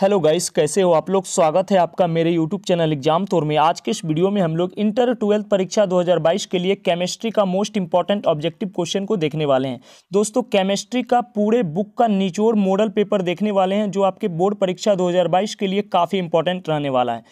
hello guys कैसे हो आप लोग स्वागत है आपका मेरे यूट्यूब चैनल एग्जाम तौर में आज के इस वीडियो में हम लोग इंटर ट्वेल्थ परीक्षा 2022 के लिए केमिस्ट्री का मोस्ट इंपॉर्टेंट ऑब्जेक्टिव क्वेश्चन को देखने वाले हैं दोस्तों केमिस्ट्री का पूरे बुक का निचोड़ मॉडल पेपर देखने वाले हैं जो आपके बोर्ड परीक्षा दो के लिए काफ़ी इंपॉर्टेंट रहने वाला है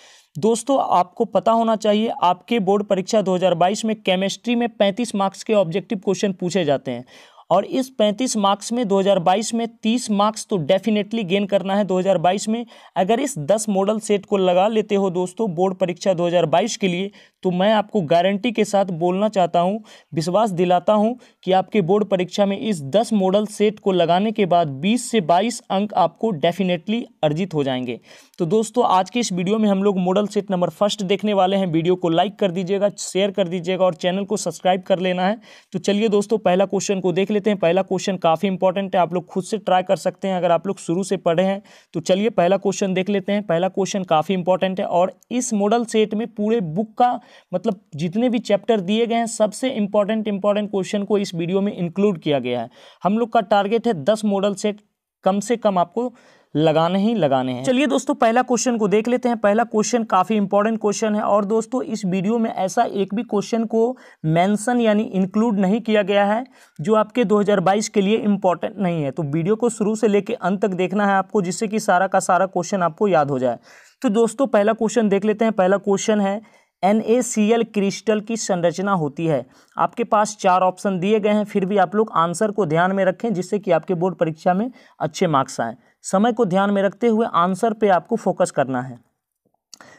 दोस्तों आपको पता होना चाहिए आपके बोर्ड परीक्षा 2022 में केमिस्ट्री में 35 मार्क्स के ऑब्जेक्टिव क्वेश्चन पूछे जाते हैं और इस 35 मार्क्स में 2022 में 30 मार्क्स तो डेफिनेटली गेन करना है 2022 में अगर इस 10 मॉडल सेट को लगा लेते हो दोस्तों बोर्ड परीक्षा 2022 के लिए तो मैं आपको गारंटी के साथ बोलना चाहता हूं विश्वास दिलाता हूं कि आपके बोर्ड परीक्षा में इस दस मॉडल सेट को लगाने के बाद बीस से बाईस अंक आपको डेफिनेटली अर्जित हो जाएंगे तो दोस्तों आज के इस वीडियो में हम लोग मॉडल सेट नंबर फर्स्ट देखने वाले हैं वीडियो को लाइक कर दीजिएगा शेयर कर दीजिएगा और चैनल को सब्सक्राइब कर लेना है तो चलिए दोस्तों पहला क्वेश्चन को देख लेते हैं पहला क्वेश्चन काफ़ी इंपॉर्टेंट है आप लोग खुद से ट्राई कर सकते हैं अगर आप लोग शुरू से पढ़े हैं तो चलिए पहला क्वेश्चन देख लेते हैं पहला क्वेश्चन काफ़ी इंपॉर्टेंट है और इस मॉडल सेट में पूरे बुक का मतलब जितने भी चैप्टर दिए गए हैं सबसे इंपॉर्टेंट इंपॉर्टेंट क्वेश्चन को इस वीडियो में इंक्लूड किया गया है हम लोग का टारगेट है दस मॉडल सेट कम से कम आपको लगाने ही लगाने हैं चलिए दोस्तों पहला क्वेश्चन को देख लेते हैं पहला क्वेश्चन काफ़ी इंपॉर्टेंट क्वेश्चन है और दोस्तों इस वीडियो में ऐसा एक भी क्वेश्चन को मेंशन यानी इंक्लूड नहीं किया गया है जो आपके 2022 के लिए इंपॉर्टेंट नहीं है तो वीडियो को शुरू से लेकर अंत तक देखना है आपको जिससे कि सारा का सारा क्वेश्चन आपको याद हो जाए तो दोस्तों पहला क्वेश्चन देख लेते हैं पहला क्वेश्चन है N A C L crystal की संरचना होती है आपके पास चार ऑप्शन दिए गए हैं फिर भी आप लोग आंसर को ध्यान में रखें जिससे कि आपके बोर्ड परीक्षा में अच्छे मार्क्स आएँ समय को ध्यान में रखते हुए आंसर पे आपको फोकस करना है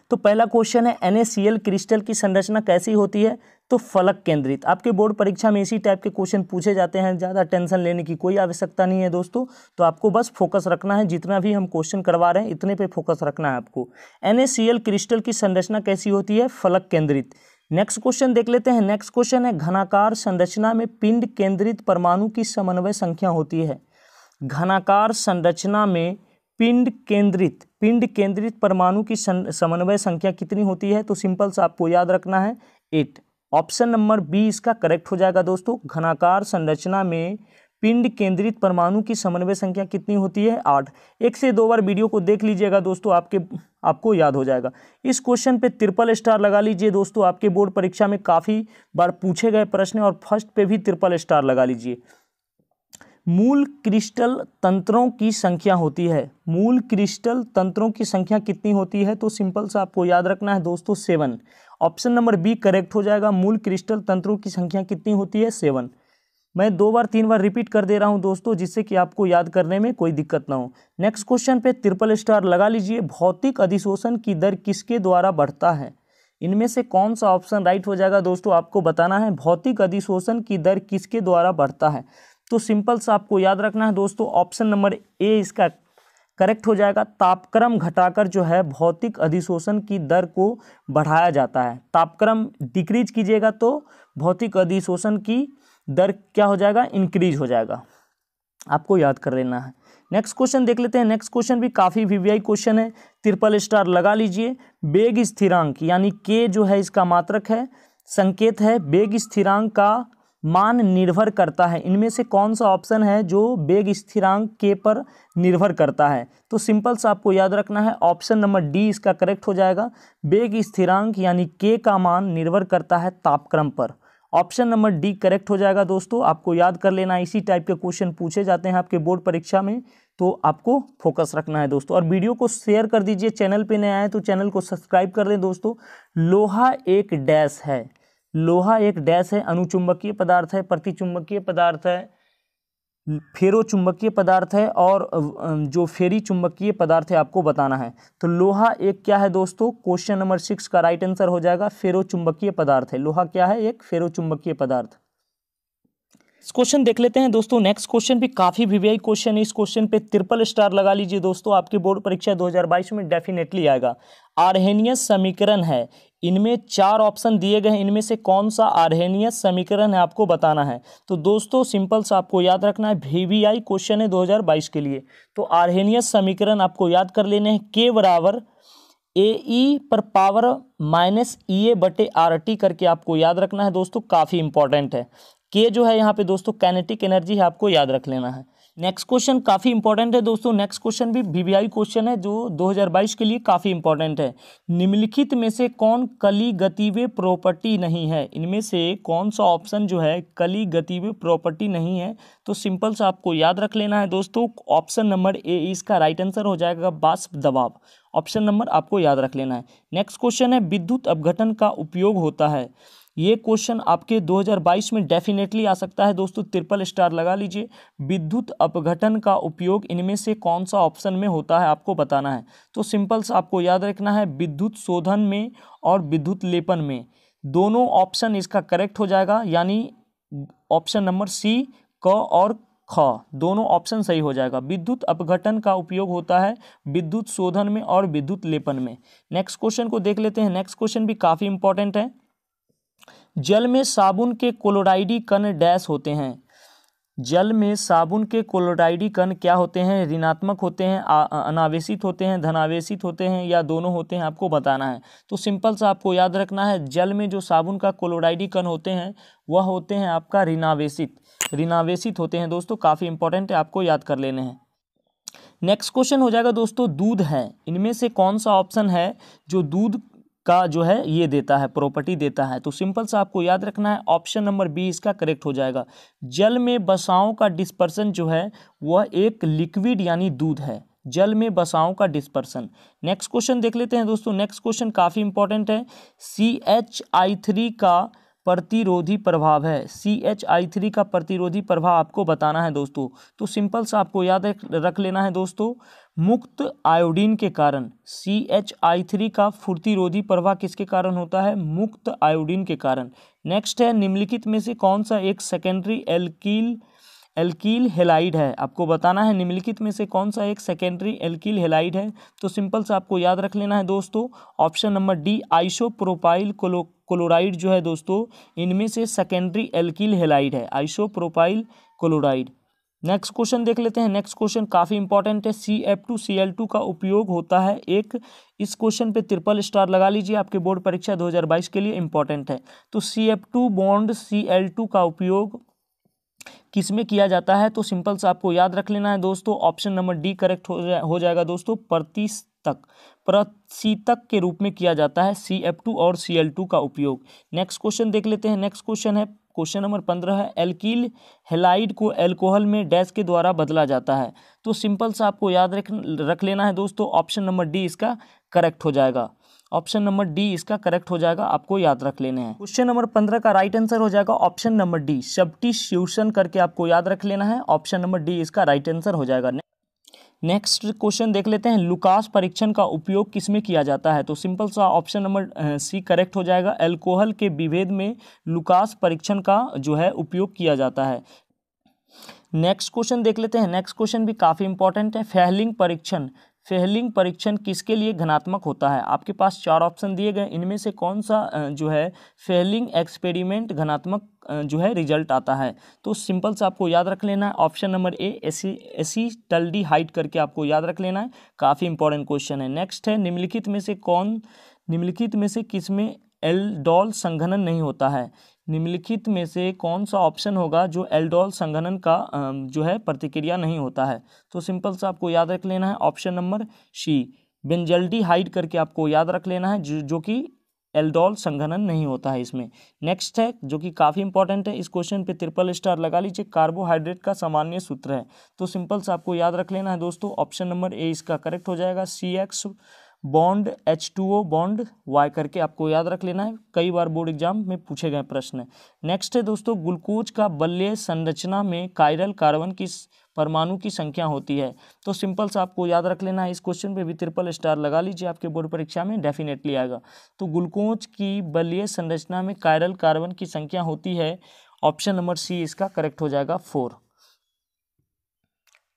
तो पहला क्वेश्चन है एन क्रिस्टल की संरचना कैसी होती है तो फलक केंद्रित आपके बोर्ड परीक्षा में इसी टाइप के क्वेश्चन पूछे जाते हैं ज़्यादा टेंशन लेने की कोई आवश्यकता नहीं है दोस्तों तो आपको बस फोकस रखना है जितना भी हम क्वेश्चन करवा रहे हैं इतने पर फोकस रखना है आपको एन क्रिस्टल की संरचना कैसी होती है फलक केंद्रित नेक्स्ट क्वेश्चन देख लेते हैं नेक्स्ट क्वेश्चन है घनाकार संरचना में पिंड केंद्रित परमाणु की समन्वय संख्या होती है घनाकार संरचना में पिंड केंद्रित पिंड केंद्रित परमाणु की समन्वय संख्या कितनी होती है तो सिंपल सा आपको याद रखना है एट ऑप्शन नंबर बी इसका करेक्ट हो जाएगा दोस्तों घनाकार संरचना में पिंड केंद्रित परमाणु की समन्वय संख्या कितनी होती है आठ एक से दो बार वीडियो को देख लीजिएगा दोस्तों आपके आपको याद हो जाएगा इस क्वेश्चन पे ट्रिपल स्टार लगा लीजिए दोस्तों आपके बोर्ड परीक्षा में काफ़ी बार पूछे गए प्रश्न और फर्स्ट पे भी ट्रिपल स्टार लगा लीजिए मूल क्रिस्टल तंत्रों की संख्या होती है मूल क्रिस्टल तंत्रों की संख्या कितनी होती है तो सिंपल सा आपको याद रखना है दोस्तों seven option number B correct हो जाएगा मूल क्रिस्टल तंत्रों की संख्या कितनी होती है सेवन मैं दो बार तीन बार रिपीट कर दे रहा हूं दोस्तों जिससे कि आपको याद करने में कोई दिक्कत ना हो नेक्स्ट क्वेश्चन पे ट्रिपल स्टार लगा लीजिए भौतिक अधिशोषण की दर किसके द्वारा बढ़ता है इनमें से कौन सा ऑप्शन राइट हो जाएगा दोस्तों आपको बताना है भौतिक अधिशोषण की दर किसके द्वारा बढ़ता है तो सिंपल सा आपको याद रखना है दोस्तों ऑप्शन नंबर ए इसका करेक्ट हो जाएगा तापक्रम घटाकर जो है भौतिक अधिशोषण की दर को बढ़ाया जाता है तापक्रम डिक्रीज कीजिएगा तो भौतिक अधिशोषण की दर क्या हो जाएगा इंक्रीज हो जाएगा आपको याद कर लेना है नेक्स्ट क्वेश्चन देख लेते हैं नेक्स्ट क्वेश्चन भी काफ़ी वीवीआई क्वेश्चन है ट्रिपल स्टार लगा लीजिए बेग स्थिरांक यानी के जो है इसका मात्रक है संकेत है बेग स्थिरांक का मान निर्भर करता है इनमें से कौन सा ऑप्शन है जो बेग स्थिरांक के पर निर्भर करता है तो सिंपल सा आपको याद रखना है ऑप्शन नंबर डी इसका करेक्ट हो जाएगा बेग स्थिरांक यानी के का मान निर्भर करता है तापक्रम पर ऑप्शन नंबर डी करेक्ट हो जाएगा दोस्तों आपको याद कर लेना इसी टाइप के क्वेश्चन पूछे जाते हैं आपके बोर्ड परीक्षा में तो आपको फोकस रखना है दोस्तों और वीडियो को शेयर कर दीजिए चैनल पे नए आए तो चैनल को सब्सक्राइब कर लें दोस्तों लोहा एक डैश है लोहा एक डैश है अनुचुंबकीय पदार्थ है प्रतिचुंबकीय पदार्थ है फेरो चुंबकीय पदार्थ है और जो फेरी चुंबकीय पदार्थ है आपको बताना है तो लोहा एक क्या है दोस्तों क्वेश्चन नंबर सिक्स का राइट आंसर हो जाएगा फेरो चुंबकीय पदार्थ है लोहा क्या है एक फेरो चुंबकीय पदार्थ क्वेश्चन देख लेते हैं दोस्तों नेक्स्ट क्वेश्चन भी काफ़ी वीवीआई क्वेश्चन है इस क्वेश्चन पे ट्रिपल स्टार लगा लीजिए दोस्तों आपकी बोर्ड परीक्षा 2022 में डेफिनेटली आएगा आर्हेनियस समीकरण है इनमें चार ऑप्शन दिए गए हैं इनमें से कौन सा आर्हेनियस समीकरण है आपको बताना है तो दोस्तों सिंपल सा आपको याद रखना है वीवीआई क्वेश्चन है दो के लिए तो आर्हेनियस समीकरण आपको याद कर लेने हैं के बराबर ए ई e पर पावर माइनस ई ए बटे आर टी करके आपको याद रखना है दोस्तों काफ़ी इंपॉर्टेंट है के जो है यहाँ पे दोस्तों कैनेटिक एनर्जी है आपको याद रख लेना है नेक्स्ट क्वेश्चन काफ़ी इंपॉर्टेंट है दोस्तों नेक्स्ट क्वेश्चन भी वीवीआई क्वेश्चन है जो 2022 के लिए काफ़ी इंपॉर्टेंट है निम्नलिखित में से कौन कली गतिवे प्रॉपर्टी नहीं है इनमें से कौन सा ऑप्शन जो है कली गतिवे प्रॉपर्टी नहीं है तो सिंपल सा आपको याद रख लेना है दोस्तों ऑप्शन नंबर ए इसका राइट आंसर हो जाएगा बाष्प दबाव ऑप्शन नंबर आपको याद रख लेना है नेक्स्ट क्वेश्चन है विद्युत अपघटन का उपयोग होता है ये क्वेश्चन आपके 2022 में डेफिनेटली आ सकता है दोस्तों ट्रिपल स्टार लगा लीजिए विद्युत अपघटन का उपयोग इनमें से कौन सा ऑप्शन में होता है आपको बताना है तो सिंपल सा आपको याद रखना है विद्युत शोधन में और विद्युत लेपन में दोनों ऑप्शन इसका करेक्ट हो जाएगा यानी ऑप्शन नंबर सी क और ख दोनों ऑप्शन सही हो जाएगा विद्युत अपघटन का उपयोग होता है विद्युत शोधन में और विद्युत लेपन में नेक्स्ट क्वेश्चन को देख लेते हैं नेक्स्ट क्वेश्चन भी काफ़ी इंपॉर्टेंट है जल में साबुन के क्लोराइडी कण डैश होते हैं जल में साबुन के क्लोराइडी कण क्या होते हैं ऋणात्मक होते हैं अनावेशित होते हैं धनावेशित होते हैं या दोनों होते हैं आपको बताना है तो सिंपल सा आपको याद रखना है जल में जो साबुन का क्लोराइडी कण होते हैं वह होते हैं आपका ऋणावेशित ऋणावेशित होते हैं दोस्तों काफ़ी इंपॉर्टेंट है आपको याद कर लेने हैं नेक्स्ट क्वेश्चन हो जाएगा दोस्तों दूध है इनमें से कौन सा ऑप्शन है जो दूध का जो है ये देता है प्रॉपर्टी देता है तो सिंपल सा आपको याद रखना है ऑप्शन नंबर बी इसका करेक्ट हो जाएगा जल में बसाओं का डिस्पर्सन जो है वह एक लिक्विड यानी दूध है जल में बसाओं का डिस्पर्सन नेक्स्ट क्वेश्चन देख लेते हैं दोस्तों नेक्स्ट क्वेश्चन काफ़ी इंपॉर्टेंट है सी एच आई थ्री का प्रतिरोधी प्रभाव है सी एच आई थ्री का प्रतिरोधी प्रभाव आपको बताना है दोस्तों तो सिंपल सा आपको याद रख लेना है दोस्तों मुक्त आयोडीन के कारण सी एच आई थ्री का फुर्तिरोधी प्रवाह किसके कारण होता है मुक्त आयोडीन के कारण नेक्स्ट है निम्नलिखित में से कौन सा एक सेकेंडरी एल्कील एल्कील हेलाइड है आपको बताना है निम्नलिखित में से कौन सा एक सेकेंडरी एल्कील हेलाइड है तो सिंपल से आपको याद रख लेना है दोस्तों option number D isopropyl chlo chloride जो है दोस्तों इनमें से सेकेंडरी एल्कील हेलाइड है आइसोप्रोपाइल क्लोराइड नेक्स्ट क्वेश्चन देख लेते हैं नेक्स्ट क्वेश्चन काफ़ी इंपॉर्टेंट है C F two C L two का उपयोग होता है एक इस क्वेश्चन पे ट्रिपल स्टार लगा लीजिए आपके बोर्ड परीक्षा 2022 के लिए इंपॉर्टेंट है तो C F two bond C L two का उपयोग किस में किया जाता है तो सिंपल से आपको याद रख लेना है दोस्तों ऑप्शन नंबर डी करेक्ट हो, जाएगा दोस्तों प्रति प्रशीतक प्रशीतक के रूप में किया जाता है सी एफ टू और सी एल टू का उपयोग नेक्स्ट क्वेश्चन देख लेते हैं नेक्स्ट क्वेश्चन है क्वेश्चन नंबर पंद्रह है एल्किल हेलाइड को एल्कोहल में डैश के द्वारा बदला जाता है तो सिंपल सा आपको याद रख रख लेना है दोस्तों ऑप्शन नंबर डी इसका करेक्ट हो जाएगा ऑप्शन नंबर डी इसका करेक्ट हो जाएगा आपको याद रख लेने हैं क्वेश्चन नंबर पंद्रह का राइट आंसर हो जाएगा ऑप्शन नंबर डी सब्टी करके आपको याद रख लेना है ऑप्शन नंबर डी इसका राइट आंसर हो जाएगा नेक्स्ट क्वेश्चन देख लेते हैं लुकास परीक्षण का उपयोग किसमें किया जाता है तो सिंपल सा ऑप्शन नंबर सी करेक्ट हो जाएगा एल्कोहल के विभेद में लुकास परीक्षण का जो है उपयोग किया जाता है नेक्स्ट क्वेश्चन देख लेते हैं नेक्स्ट क्वेश्चन भी काफ़ी इंपॉर्टेंट है फेहलिंग परीक्षण फेहलिंग परीक्षण किसके लिए घनात्मक होता है आपके पास चार ऑप्शन दिए गए इनमें से कौन सा जो है फेहलिंग एक्सपेरिमेंट घनात्मक जो है रिजल्ट आता है तो सिंपल से आपको याद रख लेना है option number A ace acetaldehyde करके आपको याद रख लेना है काफ़ी इंपॉर्टेंट क्वेश्चन है नेक्स्ट है निम्नलिखित में से कौन निम्नलिखित में से किस में डॉल संघनन नहीं होता है निम्नलिखित में से कौन सा ऑप्शन होगा जो एल्डोल संघनन का जो है प्रतिक्रिया नहीं होता है तो सिंपल सा आपको याद रख लेना है option number C benzaldehyde करके आपको याद रख लेना है जो, जो कि एल्डोल संघनन नहीं होता है इसमें नेक्स्ट है जो कि काफ़ी इंपॉर्टेंट है इस क्वेश्चन पे ट्रिपल स्टार लगा लीजिए कार्बोहाइड्रेट का सामान्य सूत्र है तो सिंपल सा आपको याद रख लेना है दोस्तों ऑप्शन नंबर ए इसका करेक्ट हो जाएगा C X bond H two O bond Y करके आपको याद रख लेना है कई बार बोर्ड एग्जाम में पूछे गए प्रश्न नेक्स्ट है दोस्तों ग्लूकोज का बल्य संरचना में कायरल कार्बन की परमाणु की संख्या होती है तो सिंपल सा आपको याद रख लेना है इस क्वेश्चन पे भी ट्रिपल स्टार लगा लीजिए आपके बोर्ड परीक्षा में डेफिनेटली आएगा तो ग्लूकोज की बल्य संरचना में कायरल कार्बन की संख्या होती है ऑप्शन नंबर सी इसका करेक्ट हो जाएगा फोर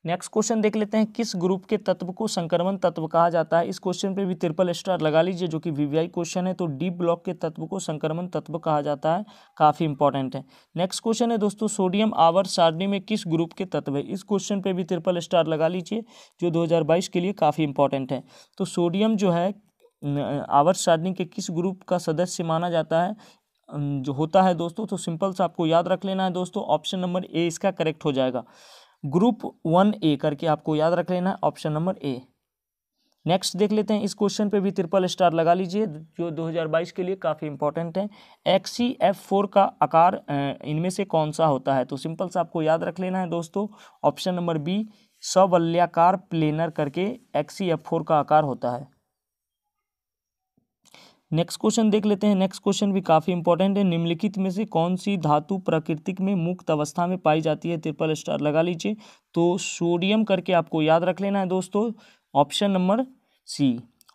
नेक्स्ट क्वेश्चन देख लेते हैं किस ग्रुप के तत्व को संक्रमण तत्व कहा जाता है इस क्वेश्चन पे भी ट्रिपल स्टार लगा लीजिए जो कि वीवीआई क्वेश्चन है तो डी ब्लॉक के तत्व को संक्रमण तत्व कहा जाता है काफ़ी इंपॉर्टेंट है नेक्स्ट क्वेश्चन है दोस्तों सोडियम आवर सारणी में किस ग्रुप के तत्व है इस क्वेश्चन पर भी ट्रिपल स्टार लगा लीजिए जो दो के लिए काफ़ी इंपॉर्टेंट है तो सोडियम जो है आवर सारणी के किस ग्रुप का सदस्य माना जाता है जो होता है दोस्तों तो सिंपल सा आपको याद रख लेना है दोस्तों ऑप्शन नंबर ए इसका करेक्ट हो जाएगा ग्रुप वन ए करके आपको याद रख लेना है ऑप्शन नंबर ए नेक्स्ट देख लेते हैं इस क्वेश्चन पे भी ट्रिपल स्टार लगा लीजिए जो 2022 के लिए काफ़ी इंपॉर्टेंट है एक्सी एफ फोर का आकार इनमें से कौन सा होता है तो सिंपल सा आपको याद रख लेना है दोस्तों ऑप्शन नंबर बी सवल्याकार प्लेनर करके एक्सी एफ फोर का आकार होता है नेक्स्ट क्वेश्चन देख लेते हैं नेक्स्ट क्वेश्चन भी काफ़ी इंपॉर्टेंट है निम्नलिखित में से कौन सी धातु प्राकृतिक में मुक्त अवस्था में पाई जाती है ट्रिपल स्टार लगा लीजिए तो सोडियम करके आपको याद रख लेना है दोस्तों option number C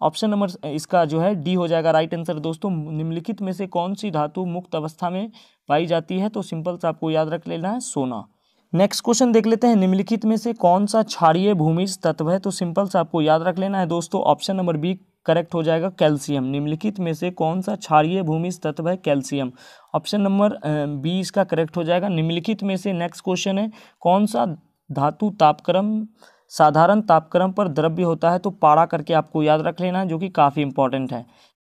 option number इसका जो है डी हो जाएगा राइट आंसर दोस्तों निम्नलिखित में से कौन सी धातु मुक्त अवस्था में पाई जाती है तो सिंपल से आपको याद रख लेना है सोना नेक्स्ट क्वेश्चन देख लेते हैं निम्नलिखित में से कौन सा क्षारीय भूमि तत्व है तो सिंपल से आपको याद रख लेना है दोस्तों ऑप्शन नंबर बी करेक्ट हो जाएगा कैल्शियम निम्नलिखित में से कौन सा क्षारिय भूमि तत्व है कैल्शियम ऑप्शन नंबर बी इसका करेक्ट हो जाएगा निम्नलिखित में से नेक्स्ट क्वेश्चन है कौन सा धातु तापक्रम साधारण तापक्रम पर द्रव्य होता है तो पारा करके आपको याद रख लेना जो कि काफ़ी इंपॉर्टेंट है